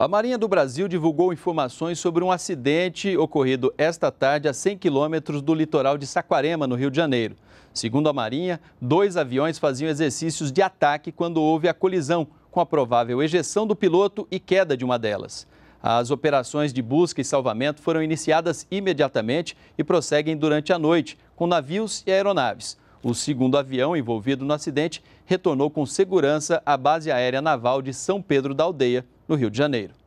A Marinha do Brasil divulgou informações sobre um acidente ocorrido esta tarde a 100 quilômetros do litoral de Saquarema, no Rio de Janeiro. Segundo a Marinha, dois aviões faziam exercícios de ataque quando houve a colisão, com a provável ejeção do piloto e queda de uma delas. As operações de busca e salvamento foram iniciadas imediatamente e prosseguem durante a noite, com navios e aeronaves. O segundo avião envolvido no acidente retornou com segurança à base aérea naval de São Pedro da Aldeia, no Rio de Janeiro.